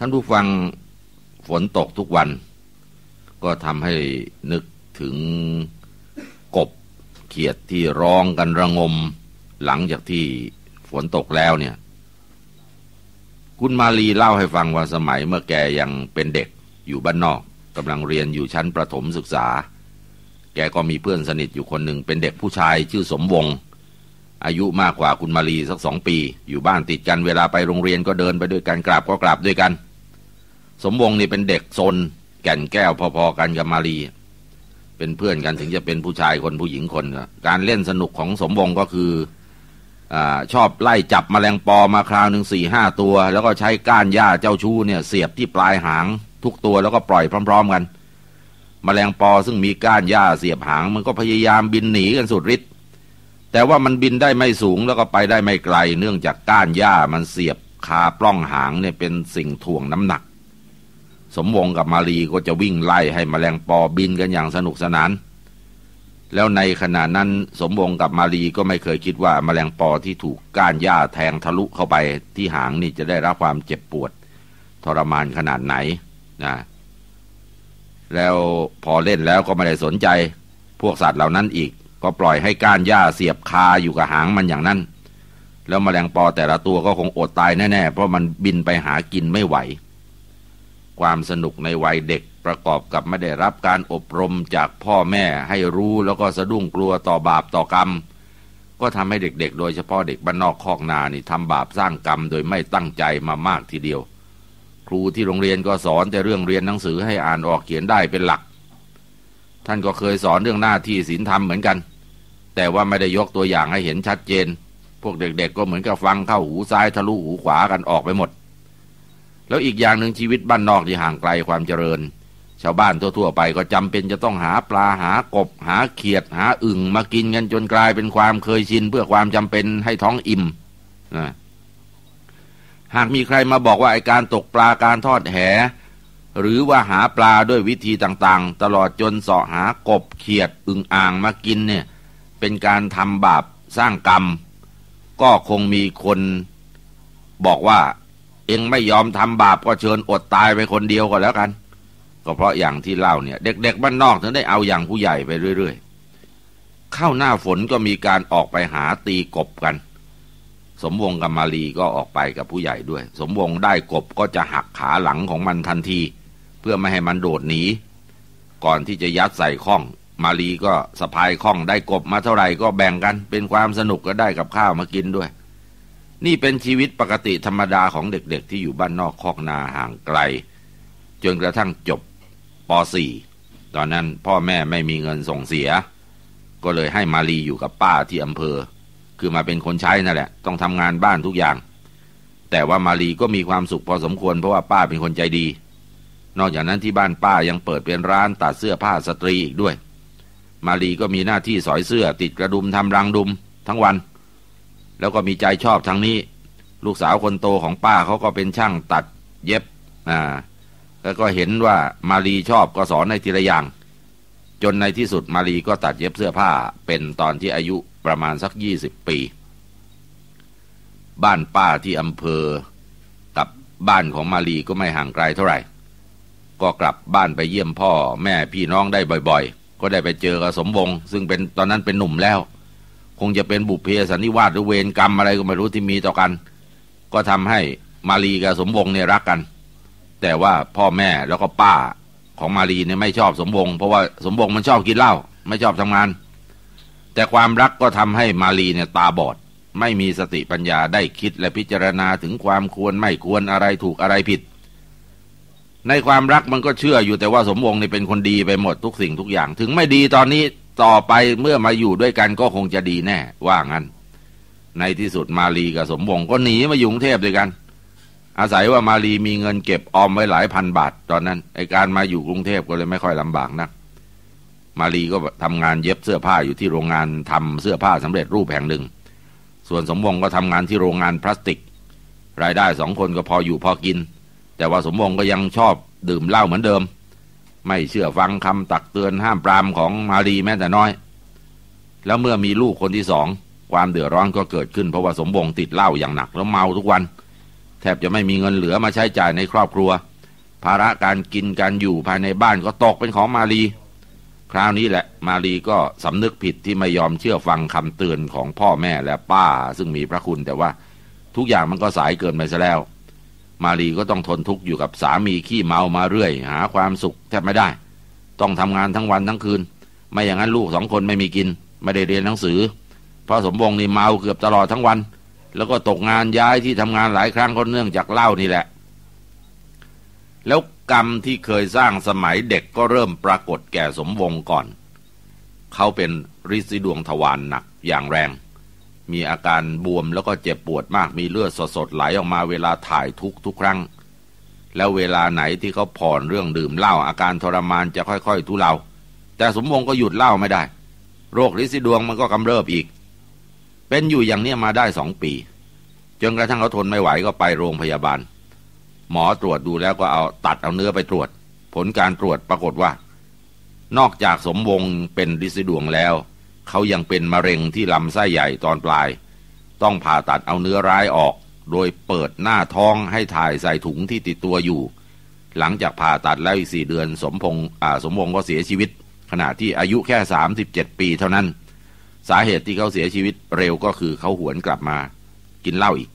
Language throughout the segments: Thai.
ท่านผู้ฟังฝนตกทุกวัน ก็ทำให้นึกถึงกบเขียดที่ร้องกันระงมหลังจากที่ฝนตกแล้วเนี่ย คุณมาลีเล่าให้ฟังว่าสมัยเมื่อแกยังเป็นเด็กอยู่บ้านนอกกำลังเรียนอยู่ชั้นประถมศึกษา แกก็มีเพื่อนสนิทอยู่คนหนึ่งเป็นเด็กผู้ชายชื่อสมวงอายุมากกว่าคุณมาลีสักสองปี อยู่บ้านติดกันเวลาไปโรงเรียนก็เดินไปด้วยกันกราบก็กราบด้วยกันสมวงนี่เป็นเด็กซนแก่นแก้วพอๆ กันกับมารี เป็นเพื่อนกันถึงจะเป็นผู้ชายคนผู้หญิงคน การเล่นสนุกของสมวงก็คืออชอบไล่จับมแมลงปอมาคราวหนึ่งสี่ห้าตัว แล้วก็ใช้ก้านหญ้าเจ้าชู้เนี่ย เสียบที่ปลายหาง ทุกตัวแล้วก็ปล่อยพร้อม ๆ กันมแมลงปอซึ่งมีก้านหญ้าเสียบหาง มันก็พยายามบินหนีกันสุดฤทธิ์แต่ว่ามันบินได้ไม่สูง แล้วก็ไปได้ไม่ไกล เนื่องจากก้านหญ้ามันเสียบคาปล้องหางเนี่ยเป็นสิ่งถ่วงน้ำหนักสมวงกับมารีก็จะวิ่งไล่ ให้มแมลงปอบินกันอย่างสนุกสนาน แล้วในขณะนั้นสมวงกับมารีก็ไม่เคยคิดว่ามาแมลงปอที่ถูกก้านหญ้าแทงทะลุเข้าไปที่หางนี่จะได้รับความเจ็บปวด ทรมานขนาดไหนนะ แล้วพอเล่นแล้วก็ไม่ได้สนใจ พวกสัตว์เหล่านั้นอีก ก็ปล่อยให้ก้านหญ้าเสียบคาอยู่กับหางมันอย่างนั้น แล้วมแมลงปอแต่ละตัวก็คงอดตายแน่ๆเพราะมันบินไปหากินไม่ไหวความสนุกในวัยเด็กประกอบกับไม่ได้รับการอบรมจากพ่อแม่ให้รู้แล้วก็สะดุ้งกลัวต่อบาปต่อกรรม ก็ทำให้เด็ก ๆ โดยเฉพาะเด็กบ้านนอกคอกนานี่ทำบาปสร้างกรรมโดยไม่ตั้งใจมามากทีเดียว ครูที่โรงเรียนก็สอนแต่เรื่องเรียนหนังสือให้อ่านออกเขียนได้เป็นหลัก ท่านก็เคยสอนเรื่องหน้าที่ศีลธรรมเหมือนกัน แต่ว่าไม่ได้ยกตัวอย่างให้เห็นชัดเจน พวกเด็กๆ ก็เหมือนกับฟังเข้าหูซ้ายทะลุหูขวากันออกไปหมดแล้วอีกอย่างหนึ่งชีวิตบ้านนอกที่ห่างไกลความเจริญ ชาวบ้านทั่วๆไปก็จำเป็นจะต้องหาปลาหากบ หาเขียดหาอึ่งมากินกันจนกลายเป็นความเคยชินเพื่อความจำเป็นให้ท้องอิ่มนะหากมีใครมาบอกว่าไอการตกปลาการทอดแห หรือว่าหาปลาด้วยวิธีต่างๆ ตลอดจนเสาะหากบเขียดอึ่งอ่างมากินเนี่ยเป็นการทำบาปสร้างกรรม ก็คงมีคนบอกว่าเองไม่ยอมทำบาปก็เชิญอดตายไปคนเดียวก็แล้วกัน ก็เพราะอย่างที่เล่าเนี่ยเด็กๆ บ้านนอกถึงได้เอาอย่างผู้ใหญ่ไปเรื่อยๆเข้าหน้าฝนก็มีการออกไปหาตีกบกัน สมวงกับมาลีก็ออกไปกับผู้ใหญ่ด้วย สมวงได้กบก็จะหักขาหลังของมันทันที เพื่อไม่ให้มันโดดหนี ก่อนที่จะยัดใส่ข้องมาลีก็สะพายข้องได้กบมาเท่าไหร่ก็แบ่งกันเป็นความสนุกก็ได้กับข้าวมากินด้วยนี่เป็นชีวิตปกติธรรมดาของเด็กๆ ที่อยู่บ้านนอกคอกนาห่างไกลจนกระทั่งจบป .4 ตอนนั้นพ่อแม่ไม่มีเงินส่งเสีย ก็เลยให้มาลีอยู่กับป้าที่อำเภอคือมาเป็นคนใช้นั่นแหละต้องทำงานบ้านทุกอย่าง แต่ว่ามาลีก็มีความสุขพอสมควรเพราะว่าป้าเป็นคนใจดี นอกจากนั้นที่บ้านป้ายังเปิดเป็นร้านตัดเสื้อผ้าสตรีอีกด้วย มาลีก็มีหน้าที่สอยเสื้อติดกระดุมทำรังดุม ทั้งวันแล้วก็มีใจชอบทางนี้ ลูกสาวคนโตของป้าเขาก็เป็นช่างตัดเย็บอ่าแล้วก็เห็นว่ามารีชอบก็สอนในทีละอย่าง จนในที่สุดมารีก็ตัดเย็บเสื้อผ้าเป็นตอนที่อายุประมาณสักยี่สิบปี บ้านป้าที่อำเภอกับบ้านของมารีก็ไม่ห่างไกลเท่าไหร่ ก็กลับบ้านไปเยี่ยมพ่อ แม่พี่น้องได้บ่อยๆ ก็ได้ไปเจอกับสมวงซึ่งเป็นตอนนั้นเป็นหนุ่มแล้วคงจะเป็นบุพเพสันนิวาสหรือเวรกรรมอะไรก็ไม่รู้ที่มีต่อกัน ก็ทำให้มารีกับสมบงเนี่ยรักกัน แต่ว่าพ่อแม่แล้วก็ป้าของมารีเนี่ยไม่ชอบสมบงเพราะว่าสมบงมันชอบกินเหล้าไม่ชอบทำงาน แต่ความรักก็ทำให้มารีเนี่ยตาบอด ไม่มีสติปัญญาได้คิดและพิจารณาถึงความควรไม่ควรอะไรถูกอะไรผิด ในความรักมันก็เชื่ออยู่แต่ว่าสมวงเนี่เป็นคนดีไปหมดทุกสิ่งทุกอย่างถึงไม่ดีตอนนี้ต่อไปเมื่อมาอยู่ด้วยกันก็คงจะดีแน่ว่างั้นในที่สุดมาลีกับสมวงก็หนีมาอยู่กรุงเทพด้วยกัน อาศัยว่ามาลีมีเงินเก็บออมไว้หลายพันบาท ตอนนั้นไอการมาอยู่กรุงเทพก็เลยไม่ค่อยลำบากนะักมาลีก็ทำงานเย็บเสื้อผ้าอยู่ที่โรงงานทำเสื้อผ้าสำเร็จรูปแห่งหนึ่ง ส่วนสมวงก็ทำงานที่โรงงานพลาสติก รายได้สองคนก็พออยู่ พอกิน แต่ว่าสมวงก็ยังชอบดื่มเหล้าเหมือนเดิมไม่เชื่อฟังคำตักเตือนห้ามปรามของมารีแม้แต่น้อย แล้วเมื่อมีลูกคนที่สอง ความเดือดร้อนก็เกิดขึ้น เพราะว่าสมบงติดเหล้าอย่างหนักแล้วเมาทุกวันแทบจะไม่มีเงินเหลือมาใช้จ่ายในครอบครัว ภาระการกินการอยู่ภายในบ้านก็ตกเป็นของมารี คราวนี้แหละมารีก็สำนึกผิดที่ไม่ยอมเชื่อฟังคำเตือนของพ่อแม่และป้า ซึ่งมีพระคุณแต่ว่าทุกอย่างมันก็สายเกินไปซะแล้วมารีก็ต้องทนทุกข์อยู่กับสามีขี้เมา มาเรื่อยหาความสุขแทบไม่ได้ ต้องทำงานทั้งวันทั้งคืน ไม่อย่างนั้นลูกสองคนไม่มีกิน ไม่ได้เรียนหนังสือ พ่อสมบงนี่เมาเกือบตลอดทั้งวัน แล้วก็ตกงานย้ายที่ทำงานหลายครั้งก็เนื่องจากเหล้านี่แหละ แล้วกรรมที่เคยสร้างสมัยเด็กก็เริ่มปรากฏแก่สมวงก่อน เขาเป็นริดวงทวารหนักอย่างแรงมีอาการบวมแล้วก็เจ็บปวดมากมีเลือดสดๆไหลออกมาเวลาถ่ายทุกทุกครั้งแล้วเวลาไหนที่เขาผ่อนเรื่องดื่มเหล้าอาการทรมานจะค่อย ๆ ทุเลาแต่สมวงก็หยุดเหล้าไม่ได้ โรคลิซิดวงมันก็กำเริบอีก เป็นอยู่อย่างนี้มาได้สองปีจนกระทั่งเขาทนไม่ไหวก็ไปโรงพยาบาล หมอตรวจดูแล้วก็เอาตัดเอาเนื้อไปตรวจ ผลการตรวจปรากฏว่า นอกจากสมวงเป็นลิซิดวงแล้วเขายังเป็นมะเร็งที่ลำไส้ใหญ่ตอนปลาย ต้องผ่าตัดเอาเนื้อร้ายออก โดยเปิดหน้าท้องให้ถ่ายใส่ถุงที่ติดตัวอยู่ หลังจากผ่าตัดแล้วอีกสี่เดือนสมพงศ์สมวงก็เสียชีวิตขณะที่อายุแค่ 37 ปีเท่านั้น สาเหตุที่เขาเสียชีวิตเร็วก็คือเขาหวนกลับมากินเหล้าอีก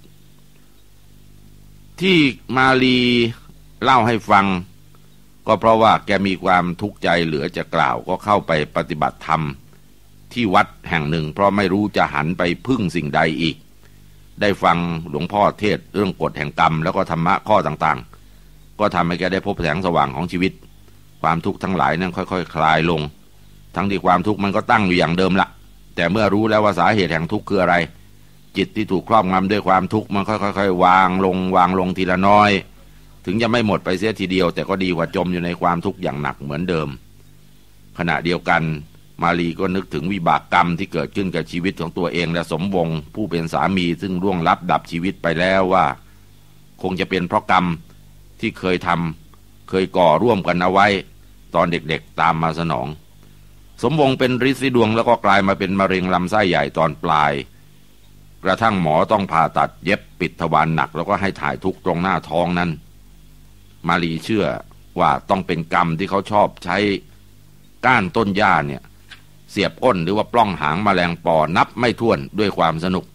ที่มาลีเล่าให้ฟัง ก็เพราะว่าแกมีความทุกข์ใจเหลือจะกล่าวก็เข้าไปปฏิบัติธรรมที่วัดแห่งหนึ่ง เพราะไม่รู้จะหันไปพึ่งสิ่งใดอีก ได้ฟังหลวงพ่อเทศเรื่องกฎแห่งกรรมแล้วก็ธรรมะข้อต่างๆ ก็ทำให้แกได้พบแสงสว่างของชีวิต ความทุกข์ทั้งหลายนั้นค่อยๆคคลายลง ทั้งที่ความทุกข์มันก็ตั้งอยู่อย่างเดิมละแต่เมื่อรู้แล้วว่าสาเหตุแห่งทุกข์คืออะไร จิตที่ถูกครอบงำด้วยความทุกข์มันค่อยๆวาง ลงวางลงทีละน้อย ถึงจะไม่หมดไปเสียทีเดียวแต่ก็ดีกว่าจมอยู่ในความทุกข์อย่างหนักเหมือนเดิม ขณะเดียวกันมาลีก็นึกถึงวิบากกรรมที่เกิดขึ้นกับชีวิตของตัวเองและสมวงผู้เป็นสามีซึ่งร่วงลับดับชีวิตไปแล้วว่า คงจะเป็นเพราะกรรมที่เคยทำเคยก่อร่วมกันเอาไว้ ตอนเด็กๆตามมาสนอง สมวงเป็นริสีดวงแล้วก็กลายมาเป็นมะเร็งลำไส้ใหญ่ตอนปลาย กระทั่งหมอต้องผ่าตัดเย็บปิดทวารหนัก แล้วก็ให้ถ่ายทุกตรงหน้าท้องนั้น มาลีเชื่อว่าต้องเป็นกรรมที่เขาชอบใช้ก้านต้นหญ้าเนี่ยเสียบก้นหรือว่าปล้องหางมแมลงปอนับไม่ถ้วนด้วยความสนุก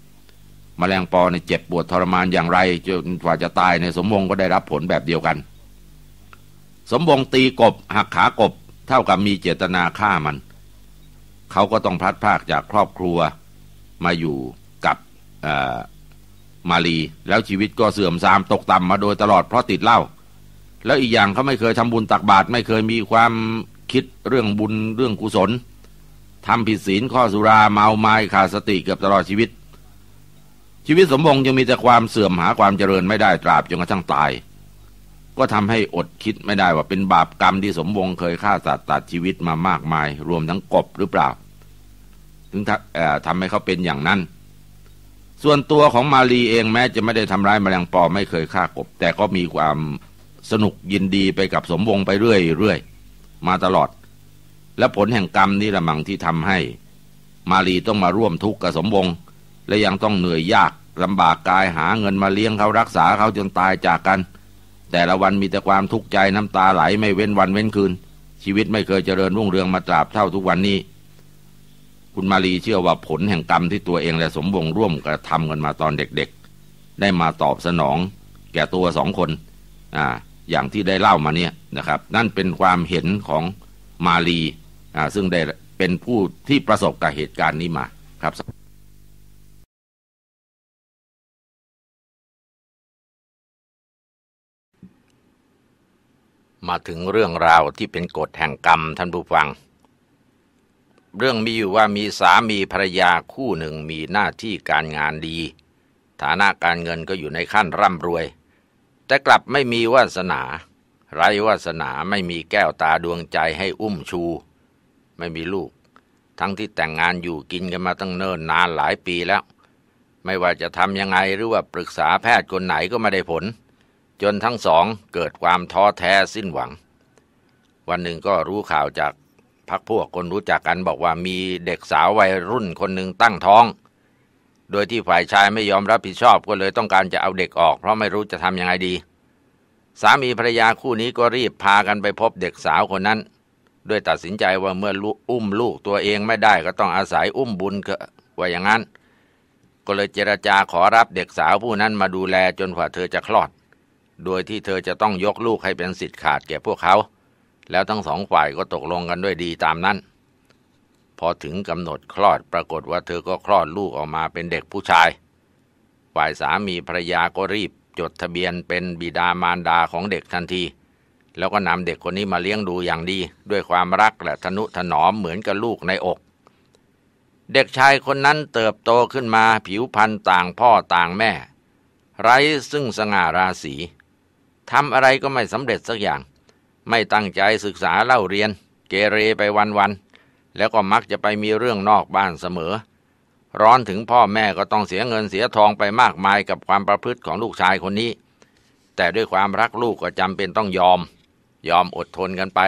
มแมลงปอในเจ็บปวดทรมานอย่างไรจนกว่าจะตายในสมวงก็ได้รับผลแบบเดียวกัน สมวงตีกบหักขากบ เท่ากับมีเจตนาฆ่ามัน เขาก็ต้องพลัดพรากจากครอบครัว มาอยู่กับมาลี แล้วชีวิตก็เสื่อมทรามตกต่ำมาโดยตลอดเพราะติดเหล้าแล้วอีกอย่างเขาไม่เคยทำบุญตักบาตรไม่เคยมีความคิดเรื่องบุญเรื่องกุศลทำผิดศีลข้อสุราเมาไม้ขาดสติเกือบตลอดชีวิต ชีวิตสมบงยังมีแต่ความเสื่อมหาความเจริญไม่ได้ตราบจนกระทั่งตาย ก็ทำให้อดคิดไม่ได้ว่าเป็นบาปกรรมที่สมบงเคยฆ่าสัตว์ตัดชีวิตมามากมายรวมทั้งกบหรือเปล่า ถึงทำให้เขาเป็นอย่างนั้น ส่วนตัวของมาลีเองแม้จะไม่ได้ทำร้ายแมลงปอไม่เคยฆ่ากบ แต่ก็มีความสนุกยินดีไปกับสมวงไปเรื่อยๆมาตลอดและผลแห่งกรรมนี่ละมังที่ทำให้ มาลีต้องมาร่วมทุกข์กับสมวงและยังต้องเหนื่อยยากลำบากกายหาเงินมาเลี้ยงเขารักษาเขาจนตายจากกัน แต่ละวันมีแต่ความทุกข์ใจน้ำตาไหลไม่เว้นวันเว้นคืน ชีวิตไม่เคยเจริญรุ่งเรืองมาตราบเท่าทุกวันนี้ คุณมาลีเชื่อว่าผลแห่งกรรมที่ตัวเองและสมวงร่วมกระทำกันมาตอนเด็กๆได้มาตอบสนอง แก่ตัวสองคนอ่าอย่างที่ได้เล่ามาเนี่ยนะครับ นั่นเป็นความเห็นของมาลีซึ่งได้เป็นผู้ที่ประสบกับเหตุการณ์นี้มาครับ มาถึงเรื่องราวที่เป็นกฎแห่งกรรมท่านผู้ฟัง เรื่องมีอยู่ว่ามีสามีภรรยาคู่หนึ่งมีหน้าที่การงานดี ฐานะการเงินก็อยู่ในขั้นร่ำรวย แต่กลับไม่มีวาสนา ไรวาสนาไม่มีแก้วตาดวงใจให้อุ้มชูไม่มีลูก ทั้งที่แต่งงานอยู่กินกันมาตั้งเนิ่นนานหลายปีแล้ว ไม่ว่าจะทำยังไงหรือว่าปรึกษาแพทย์คนไหนก็ไม่ได้ผล จนทั้งสองเกิดความท้อแท้สิ้นหวัง วันหนึ่งก็รู้ข่าวจากพักพวกคนรู้จักกันบอกว่ามีเด็กสาววัยรุ่นคนหนึ่งตั้งท้อง โดยที่ฝ่ายชายไม่ยอมรับผิดชอบก็เลยต้องการจะเอาเด็กออก เพราะไม่รู้จะทำยังไงดี สามีภรรยาคู่นี้ก็รีบพากันไปพบเด็กสาว คนนั้นด้วยตัดสินใจว่าเมื่ออุ้มลูกตัวเองไม่ได้ก็ต้องอาศัยอุ้มบุญก็ว่าอย่างนั้นก็เลยเจรจาขอรับเด็กสาวผู้นั้นมาดูแลจนกว่าเธอจะคลอด โดยที่เธอจะต้องยกลูกให้เป็นสิทธิ์ขาดแก่พวกเขา แล้วทั้งสองฝ่ายก็ตกลงกันด้วยดีตามนั้น พอถึงกำหนดคลอดปรากฏว่าเธอก็คลอดลูกออกมาเป็นเด็กผู้ชาย ฝ่ายสามีภรรยาก็รีบจดทะเบียนเป็นบิดามารดาของเด็กทันทีแล้วก็นำเด็กคนนี้มาเลี้ยงดูอย่างดี ด้วยความรักและทนุถนอมเหมือนกับลูกในอก เด็กชายคนนั้นเติบโตขึ้นมาผิวพรรณต่างพ่อต่างแม่ ไร้ซึ่งสง่าราศีทำอะไรก็ไม่สำเร็จสักอย่าง ไม่ตั้งใจศึกษาเล่าเรียน เกเรไปวันๆแล้วก็มักจะไปมีเรื่องนอกบ้านเสมอ ร้อนถึงพ่อแม่ก็ต้องเสียเงินเสียทองไปมากมายกับความประพฤติของลูกชายคนนี้ แต่ด้วยความรักลูกก็จำเป็นต้องยอมยอมอดทนกันไป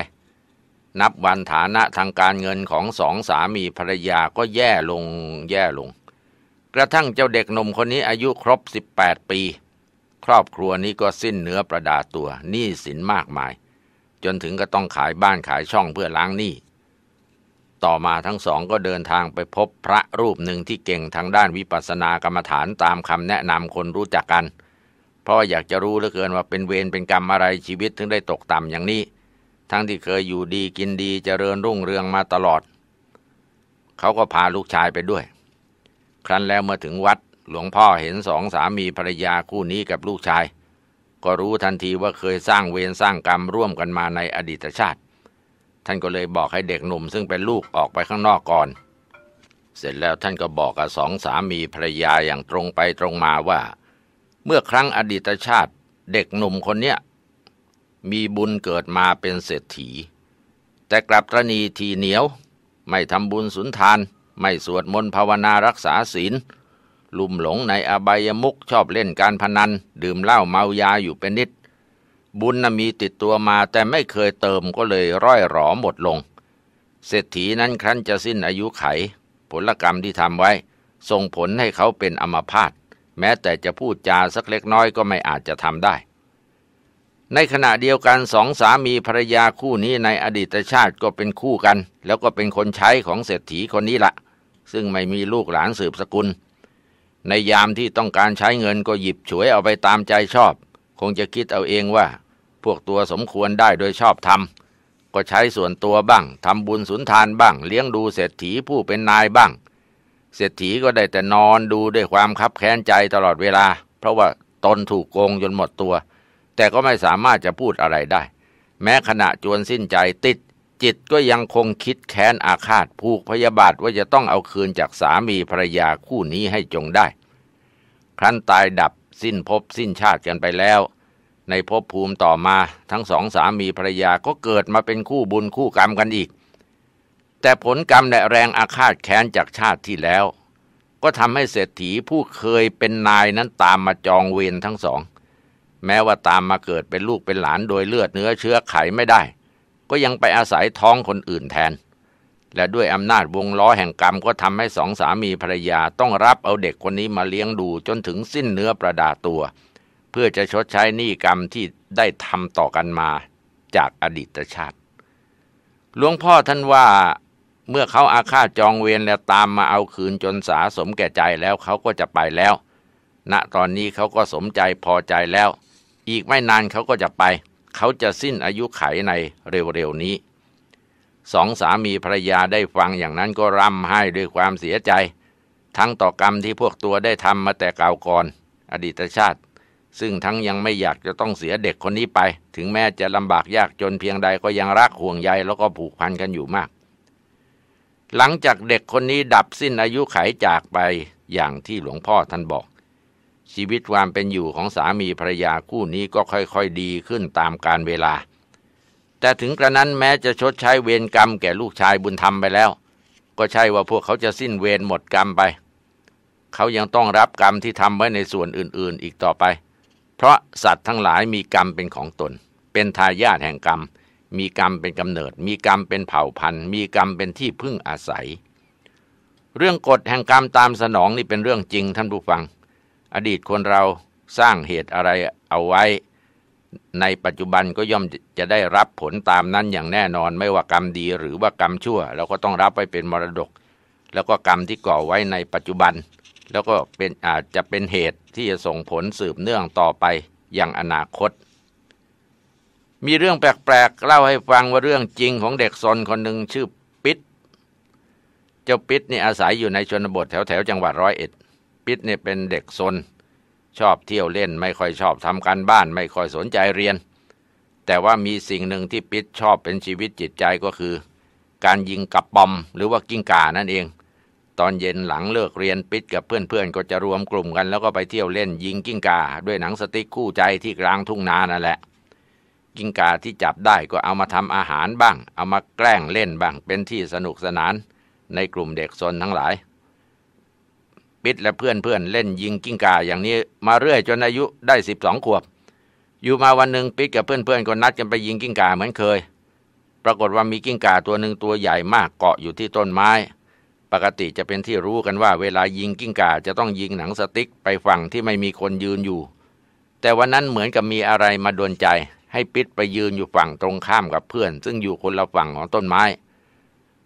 นับวันฐานะทางการเงินของสองสามีภรรยาก็แย่ลงแย่ลง กระทั่งเจ้าเด็กหนุ่มคนนี้อายุครบ 18 ปี ครอบครัวนี้ก็สิ้นเนื้อประดาตัวหนี้สินมากมาย จนถึงก็ต้องขายบ้านขายช่องเพื่อล้างหนี้ต่อมาทั้งสองก็เดินทางไปพบพระรูปหนึ่งที่เก่งทางด้านวิปัสสนากรรมฐานตามคำแนะนำคนรู้จักกันเราะ่อยากจะรู้เหลือเกินว่าเป็นเวรเป็นกรรมอะไรชีวิตถึงได้ตกต่ำอย่างนี้ ทั้งที่เคยอยู่ดีกินดีจเจริญรุ่งเรืองมาตลอด เขาก็พาลูกชายไปด้วย ครั้นแล้วเมื่อถึงวัดหลวงพ่อเห็นสองสามีภรรยาคู่นี้กับลูกชาย ก็รู้ทันทีว่าเคยสร้างเวรสร้างกรรมร่วมกันมาในอดีตชาติ ท่านก็เลยบอกให้เด็กหนุ่ม ซึ่งเป็นลูกออกไปข้างนอกก่อน เสร็จแล้วท่านก็บอกกับสองสามีภรรยาอย่างตรงไปตรงมาว่าเมื่อครั้งอดีตชาติ เด็กหนุ่มคนเนี้ย มีบุญเกิดมาเป็นเศรษฐี แต่กลับตรณีทีเหนียว ไม่ทำบุญสุนทาน ไม่สวดมนต์ภาวนารักษาศีลลุ่มหลงในอบายมุกชอบเล่นการพนัน ดื่มเหล้าเมายาอยู่เป็นนิด บุญน่ะมีติดตัวมาแต่ไม่เคยเติมก็เลยร่อยหรอหมดลงเศรษฐีนั้นครั้นจะสิ้นอายุไข ผลกรรมที่ทำไว้ส่งผลให้เขาเป็นอมพาตแม้แต่จะพูดจาสักเล็กน้อยก็ไม่อาจจะทำได้ ในขณะเดียวกันสองสามีภรรยาคู่นี้ในอดีตชาติก็เป็นคู่กัน แล้วก็เป็นคนใช้ของเศรษฐีคนนี้ละซึ่งไม่มีลูกหลานสืบสกุล ในยามที่ต้องการใช้เงินก็หยิบฉวยเอาไปตามใจชอบ คงจะคิดเอาเองว่า พวกตัวสมควรได้โดยชอบทำก็ใช้ส่วนตัวบ้างทำบุญสุนทานบ้าง เลี้ยงดูเศรษฐีผู้เป็นนายบ้างเศรษฐีก็ได้แต่นอนดูด้วยความคับแค้นใจตลอดเวลา เพราะว่าตนถูกโกงจนหมดตัว แต่ก็ไม่สามารถจะพูดอะไรได้ แม้ขณะจวนสิ้นใจติด จิตก็ยังคงคิดแค้นอาฆาตผูกพยาบาทว่าจะต้องเอาคืนจากสามีภรรยาคู่นี้ให้จงได้ ครั้นตายดับสิ้นพบสิ้นชาติกันไปแล้ว ในภพภูมิต่อมา ทั้งสองสามีภรรยาก็เกิดมาเป็นคู่บุญคู่กรรมกันอีกแต่ผลกรรมและแรงอาฆาตแค้นจากชาติที่แล้ว ก็ทำให้เศรษฐีผู้เคยเป็นนายนั้นตามมาจองเวรทั้งสอง แม้ว่าตามมาเกิดเป็นลูกเป็นหลานโดยเลือดเนื้อเชื้อไขไม่ได้ ก็ยังไปอาศัยท้องคนอื่นแทน และด้วยอำนาจวงล้อแห่งกรรมก็ทำให้สองสามีภรรยาต้องรับเอาเด็กคนนี้มาเลี้ยงดูจนถึงสิ้นเนื้อประดาตัว เพื่อจะชดใช้หนี้กรรมที่ได้ทำต่อกันมา จากอดีตชาติหลวงพ่อท่านว่าเมื่อเขาอาฆาตจองเวรแล้วตามมาเอาคืนจนสาสมแก่ใจแล้วเขาก็จะไปแล้ว ณ ตอนนี้เขาก็สมใจพอใจแล้ว อีกไม่นานเขาก็จะไป เขาจะสิ้นอายุไขในเร็วๆนี้ สองสามีภรรยาได้ฟังอย่างนั้นก็ร่ำไห้ด้วยความเสียใจ ทั้งต่อกรรมที่พวกตัวได้ทำมาแต่เก่าก่อน อดีตชาติ ซึ่งทั้งยังไม่อยากจะต้องเสียเด็กคนนี้ไป ถึงแม้จะลำบากยากจนเพียงใดก็ยังรักห่วงใยแล้วก็ผูกพันกันอยู่มากหลังจากเด็กคนนี้ดับสิ้นอายุไขจากไปอย่างที่หลวงพ่อท่านบอก ชีวิตความเป็นอยู่ของสามีภรรยา คู่นี้ก็ค่อยๆดีขึ้นตามการเวลา แต่ถึงกระนั้นแม้จะชดใช้เวรกรรมแก่ลูกชายบุญธรรมไปแล้ว ก็ใช่ว่าพวกเขาจะสิ้นเวรหมดกรรมไป เขายังต้องรับกรรมที่ทำไว้ในส่วนอื่นๆอีกต่อไป เพราะสัตว์ทั้งหลายมีกรรมเป็นของตน เป็นทายาทแห่งกรรมเมีกรรมเป็นกำเนิด มีกรรมเป็นเผ่าพันธุ์ มีกรรมเป็นที่พึ่งอาศัย เรื่องกฎแห่งกรรมตามสนองนี่เป็นเรื่องจริงท่านผู้ฟัง อดีตคนเราสร้างเหตุอะไรเอาไว้ ในปัจจุบันก็ย่อมจะได้รับผลตามนั้นอย่างแน่นอนไม่ว่ากรรมดี หรือว่ากรรมชั่วเราก็ต้องรับไว้เป็นมรดก แล้วก็กรรมที่ก่อไว้ในปัจจุบัน แล้วก็เป็นอาจจะเป็นเหตุที่จะส่งผลสืบเนื่องต่อไปอย่างอนาคตมีเรื่องแปลกๆ เล่าให้ฟังว่าเรื่องจริงของเด็กซนคนหนึ่งชื่อปิดเจ้าปิดนี่อาศัยอยู่ในชนบทแถวๆ จังหวัดร้อยเอ็ด ปิดเนี่ยเป็นเด็กซน ชอบเที่ยวเล่นไม่ค่อยชอบทำการบ้านไม่ค่อยสนใจเรียน แต่ว่ามีสิ่งหนึ่งที่ปิดชอบเป็นชีวิตจิตใจก็คือ การยิงกับปอม หรือว่ากิ้งก่านั่นเอง ตอนเย็นหลังเลิกเรียนปิดกับเพื่อนๆก็จะรวมกลุ่มกัน แล้วก็ไปเที่ยวเล่นยิงกิ้งก่าด้วยหนังสติ๊กคู่ใจที่กลางทุ่งนานั่นแหละกิ้งกาที่จับได้ก็เอามาทำอาหารบ้าง เอามาแกล้งเล่นบ้างเป็นที่สนุกสนานในกลุ่มเด็กซนทั้งหลาย ปิดและเพื่อนเพื่อนเล่นยิงกิ้งกา อย่างนี้ มาเรื่อยจนอายุได้สิบสองขวบ อยู่มาวันหนึ่งปิดกับ เพื่อนเพื่อนก็นัดกันไปยิงกิ้งกาเหมือนเคย ปรากฏว่ามีกิ้งกาตัวหนึ่งตัวใหญ่มากเกาะอยู่ที่ต้นไม้ ปกติจะเป็นที่รู้กันว่าเวลายิงกิ้งกาจะต้องยิงหนังสติ๊กไปฝั่งที่ไม่มีคนยืนอยู่ แต่วันนั้นเหมือนกับมีอะไรมาดนใจให้ปิดไปยืนอยู่ฝั่งตรงข้ามกับเพื่อน ซึ่งอยู่คนละฝั่งของต้นไม้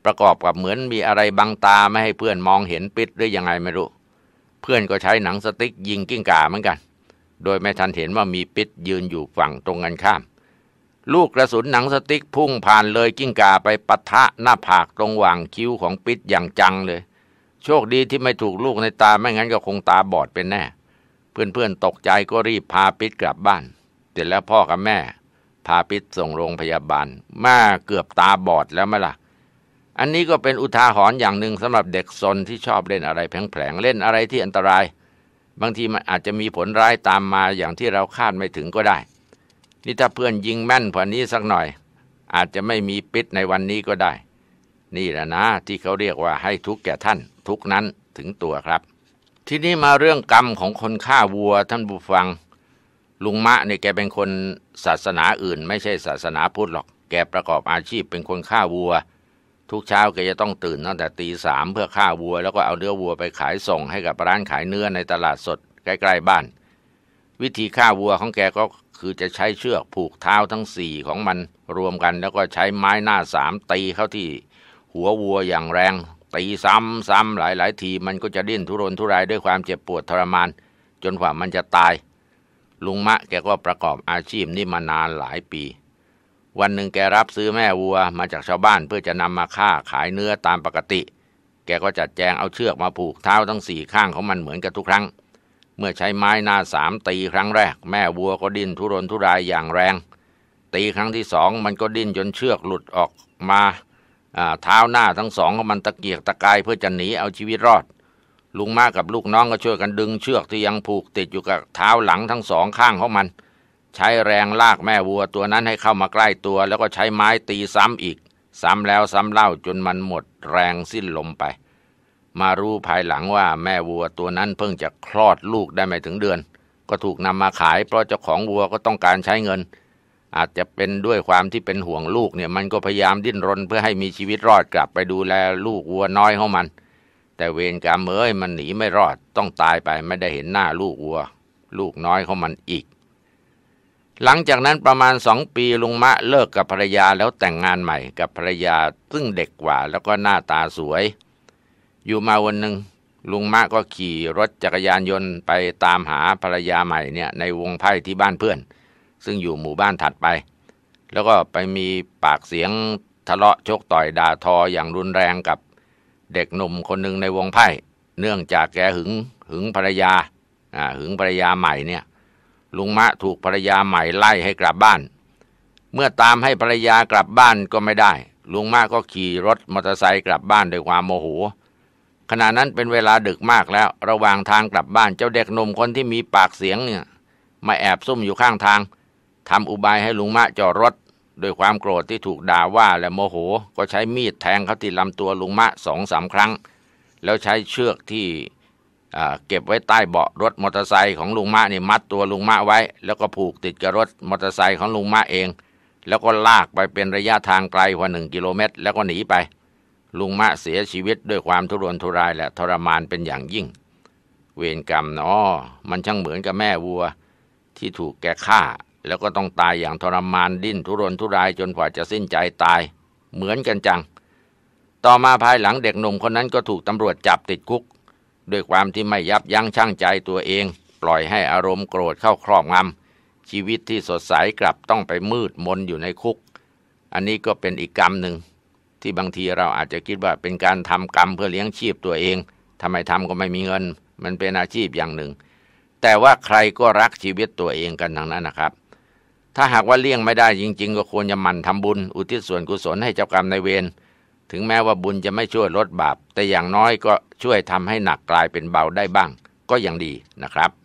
ประกอบกับเหมือนมีอะไรบังตาไม่ให้เพื่อนมองเห็นปิดหรือยังไงไม่รู้ เพื่อนก็ใช้หนังสติ๊กยิงกิ้งก่าเหมือนกัน โดยไม่ทันเห็นว่ามีปิดยืนอยู่ฝั่งตรงกันข้าม ลูกกระสุนหนังสติ๊กพุ่งผ่านเลยกิ้งก่าไปปะทะหน้าผากตรงหว่างคิ้วของปิดอย่างจังเลย โชคดีที่ไม่ถูกลูกในตาไม่งั้นก็คงตาบอดเป็นแน่เพื่อนๆตกใจก็รีบพาปิดกลับบ้านเสร็จแล้วพ่อกับแม่ พาปิดส่งโรงพยาบาลแม่เกือบตาบอดแล้วไมล่ะอันนี้ก็เป็นอุทาหรณ์อย่างหนึ่งสำหรับเด็กซนที่ชอบเล่นอะไร แผลงๆเล่นอะไรที่อันตราย บางทีมันอาจจะมีผลร้ายตามมาอย่างที่เราคาดไม่ถึงก็ได้ นี่ถ้าเพื่อนยิงแม่นพวนี้สักหน่อย อาจจะไม่มีปิดในวันนี้ก็ได้ นี่แหละนะที่เขาเรียกว่าให้ทุกแก่ท่าน ทุกนั้นถึงตัวครับ ที่นี่มาเรื่องกรรมของคนฆ่าวัวท่านบุฟังลุงมะเนี่ยแกเป็นคนศาสนาอื่นไม่ใช่ศาสนาพุทธหรอก แกประกอบอาชีพเป็นคนฆ่าวัว ทุกเช้าแกจะต้องตื่นตั้งแต่ตีสามเพื่อฆ่าวัว แล้วก็เอาเนื้อวัวไปขายส่งให้กับร้านขายเนื้อในตลาดสดใกล้ๆบ้าน วิธีฆ่าวัวของแกก็คือจะใช้เชือกผูกเท้าทั้งสี่ของมันรวมกันแล้วก็ใช้ไม้หน้าสามตีเข้าที่หัววัวอย่างแรงตีซ้ำๆหลายๆ ทีมันก็จะดิ้นทุรนทุรายด้วยความเจ็บปวดทรมาน จนกว่ามันจะตายลุงมะแกก็ประกอบอาชีพนี้มานานหลายปี วันหนึ่งแกรับซื้อแม่วัวมาจากชาวบ้านเพื่อจะนำมาฆ่าขายเนื้อตามปกติ แกก็จัดแจงเอาเชือกมาผูกเท้าทั้งสี่ข้างของมันเหมือนกันทุกครั้ง เมื่อใช้ไม้นาสามตีครั้งแรก แม่วัวก็ดิ้นทุรนทุรายอย่างแรง ตีครั้งที่สองมันก็ดิ้นจนเชือกหลุดออกมาเท้าหน้าทั้งสองของมันตะเกียกตะกายเพื่อจะหนีเอาชีวิตรอดลุงมากับลูกน้องก็ช่วยกันดึงเชือกที่ยังผูกติดอยู่กับเท้าหลังทั้งสองข้างของมัน ใช้แรงลากแม่วัวตัวนั้นให้เข้ามาใกล้ตัว แล้วก็ใช้ไม้ตีซ้ำอีก ซ้ำแล้วซ้ำเล่าจนมันหมด แรงสิ้นลมไป มารู้ภายหลังว่าแม่วัวตัวนั้นเพิ่งจะคลอดลูกได้ไม่ถึงเดือน ก็ถูกนำมาขาย เพราะเจ้าของวัวก็ต้องการใช้เงิน อาจจะเป็นด้วยความที่เป็นห่วงลูกเนี่ยมันก็พยายามดิ้นรนเพื่อให้มีชีวิตรอดกลับไปดูแลลูกวัวน้อยของมันแต่เวรกรรมเอ้ยมันหนีไม่รอดต้องตายไปไม่ได้เห็นหน้าลูกวัว ลูกน้อยของมันอีก หลังจากนั้นประมาณสองปี ลุงมะเลิกกับภรรยาแล้วแต่งงานใหม่กับภรรยาซึ่งเด็กกว่าแล้วก็หน้าตาสวย อยู่มาวันหนึ่งลุงมะก็ขี่รถจักรยานยนต์ไปตามหาภรรยาใหม่เนี่ยในวงไพ่ที่บ้านเพื่อน ซึ่งอยู่หมู่บ้านถัดไป แล้วก็ไปมีปากเสียงทะเลาะชกต่อยด่าทออย่างรุนแรงกับเด็กหนุ่มคนหนึ่งในวงไพ่เนื่องจากแกหึงหึงภรรยาหึงภรรยาใหม่เนี่ยลุงมะถูกภรรยาใหม่ไล่ให้กลับบ้าน เมื่อตามให้ภรรยากลับบ้านก็ไม่ได้ ลุงมะก็ขี่รถมอเตอร์ไซค์กลับบ้านด้วยความโมโหขณะนั้นเป็นเวลาดึกมากแล้วระหว่างทางกลับบ้าน เจ้าเด็กหนุ่มคนที่มีปากเสียงเนี่ยมาแอบซุ่มอยู่ข้างทางทำอุบายให้ลุงมะจอดรถด้วยความโกรธที่ถูกด่าว่า และโมโหก็ใช้มีดแทงเขาที่ลำตัวลุงมะสองสามครั้ง แล้วใช้เชือกที่เก็บไว้ใต้เบาะรถมอเตอร์ไซค์ของลุงมะนี่มัดตัวลุงมะไว้ แล้วก็ผูกติดกับรถมอเตอร์ไซค์ของลุงมะเอง แล้วก็ลากไปเป็นระยะทางไกลกว่าหนึ่งกิโลเมตรแล้วก็หนีไป ลุงมะเสียชีวิตด้วยความทุรนทุรายและทรมานเป็นอย่างยิ่ง เวรกรรมเนาะมันช่างเหมือนกับแม่วัวที่ถูกแกฆ่าแล้วก็ต้องตายอย่างทรมานดิ้น ทุรนทุรายจนกว่าจะสิ้นใจตาย เหมือนกันจัง ต่อมาภายหลังเด็กหนุ่มคนนั้นก็ถูกตำรวจจับติดคุก ด้วยความที่ไม่ยับยั้งชั่งใจตัวเอง ปล่อยให้อารมณ์โกรธเข้าครอบงำ ชีวิตที่สดใสกลับต้องไปมืดมนอยู่ในคุก อันนี้ก็เป็นอีกกรรมหนึ่ง ที่บางทีเราอาจจะคิดว่าเป็นการทำกรรมเพื่อเลี้ยงชีพตัวเองทำไมทำก็ไม่มีเงิน มันเป็นอาชีพอย่างหนึ่ง แต่ว่าใครก็รักชีวิตตัวเองกันทั้งนั้นนะครับถ้าหากว่าเลี่ยงไม่ได้จริง ๆ ก็ควรจะหมั่นทำบุญ อุทิศส่วนกุศลให้เจ้ากรรมนายเวรถึงแม้ว่าบุญจะไม่ช่วยลดบาป แต่อย่างน้อยก็ช่วยทำให้หนักกลายเป็นเบาได้บ้าง ก็ยังดีนะครับ